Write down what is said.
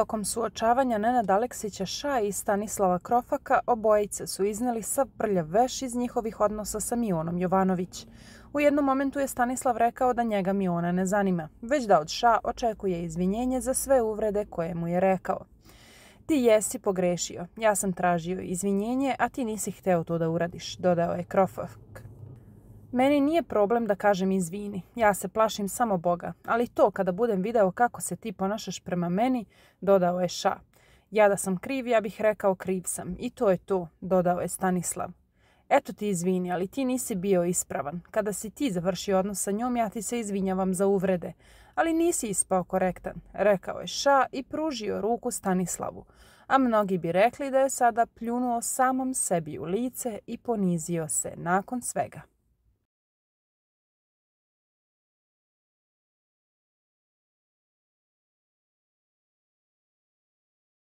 Tokom suočavanja Nenad Aleksića Ša i Stanislava Krofaka obojice su izneli sav prljav veš iz njihovih odnosa sa Mionom Jovanović. U jednom momentu je Stanislav rekao da njega Miona ne zanima, već da od Ša očekuje izvinjenje za sve uvrede koje mu je rekao. Ti jesi pogrešio, ja sam tražio izvinjenje, a ti nisi hteo to da uradiš, dodao je Krofak. Meni nije problem da kažem izvini, ja se plašim samo Boga, ali to kada budem video kako se ti ponašaš prema meni, dodao je Ša. Ja da sam kriv, ja bih rekao kriv sam. I to je to, dodao je Stanislav. Eto ti izvini, ali ti nisi bio ispravan. Kada si ti završio odnos sa njom, ja ti se izvinjavam za uvrede. Ali nisi ispao korektan, rekao je Ša i pružio ruku Stanislavu. A mnogi bi rekli da je sada pljunuo samom sebi u lice i ponizio se nakon svega.